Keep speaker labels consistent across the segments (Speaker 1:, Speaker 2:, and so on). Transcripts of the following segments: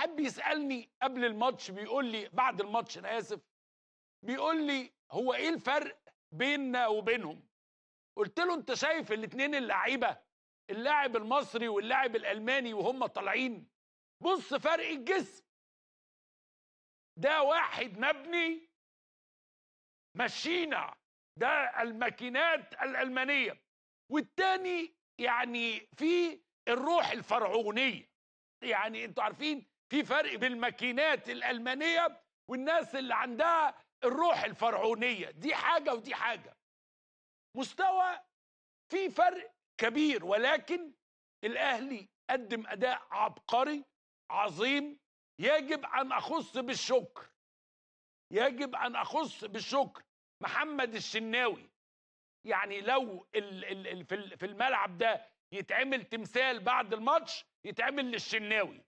Speaker 1: واحد بيسالني قبل الماتش بيقول لي بعد الماتش انا اسف بيقول لي هو ايه الفرق بيننا وبينهم قلت له انت شايف الاثنين اللعيبه اللاعب المصري واللاعب الالماني وهم طالعين بص فرق الجسم ده واحد مبني ماشينا ده الماكينات الالمانيه والتاني يعني في الروح الفرعونيه يعني انتوا عارفين في فرق بين الماكينات الالمانيه والناس اللي عندها الروح الفرعونيه دي حاجه ودي حاجه مستوى في فرق كبير ولكن الاهلي قدم اداء عبقري عظيم يجب ان اخص بالشكر يجب ان اخص بالشكر محمد الشناوي يعني لو الـ الـ في الملعب ده يتعمل تمثال بعد الماتش يتعمل للشناوي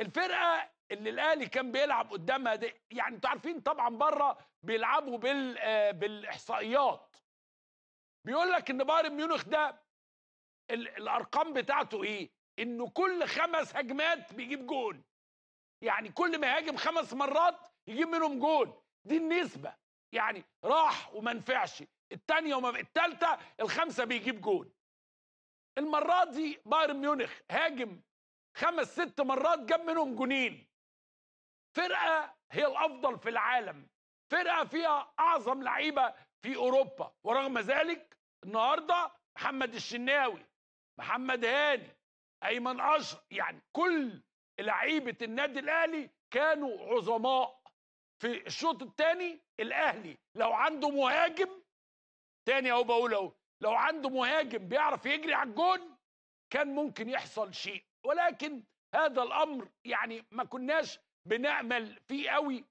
Speaker 1: الفرقه اللي الاهلي كان بيلعب قدامها دي يعني انتوا عارفين طبعا بره بيلعبوا بال آه، بالاحصائيات بيقول لك ان بايرن ميونخ ده الارقام بتاعته ايه انه كل خمس هجمات بيجيب جون يعني كل ما يهاجم خمس مرات يجيب منهم جون دي النسبه يعني راح وما نفعش الثانيه وما الثالثه الخمسه بيجيب جون المره دي بايرن ميونخ هاجم خمس ست مرات جاب منهم جونين فرقه هي الافضل في العالم فرقه فيها اعظم لعيبه في اوروبا ورغم ذلك النهارده محمد الشناوي محمد هاني ايمن اشرف يعني كل لعيبه النادي الاهلي كانوا عظماء في الشوط الثاني الاهلي لو عنده مهاجم تاني اهو بقول اهو لو عنده مهاجم بيعرف يجري على الجون كان ممكن يحصل شيء ولكن هذا الامر يعني ما كناش بنامل فيه قوي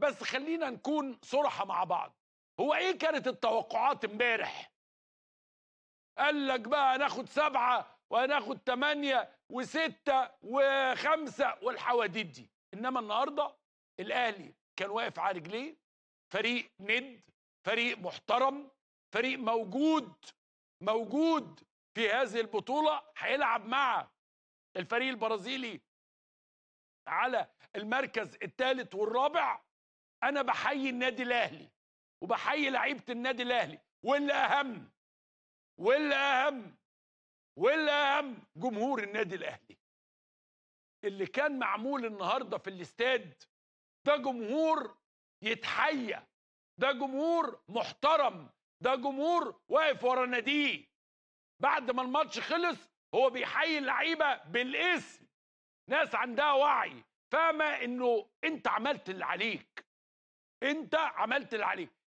Speaker 1: بس خلينا نكون صرحه مع بعض هو ايه كانت التوقعات امبارح قال لك بقى هناخد سبعة وهناخد تمانية وستة وخمسة والحواديت دي إنما النهاردة الأهلي كان واقف على رجليه فريق ند فريق محترم فريق موجود موجود في هذه البطولة هيلعب مع الفريق البرازيلي على المركز الثالث والرابع انا بحيي النادي الاهلي وبحيي لعيبه النادي الاهلي والاهم والاهم والاهم جمهور النادي الاهلي اللي كان معمول النهارده في الاستاد ده جمهور يتحيى ده جمهور محترم ده جمهور واقف ورا ناديه بعد ما الماتش خلص هو بيحيي اللعيبه بالاسم ناس عندها وعي فاهمه انه انت عملت اللي عليك انت عملت اللي عليك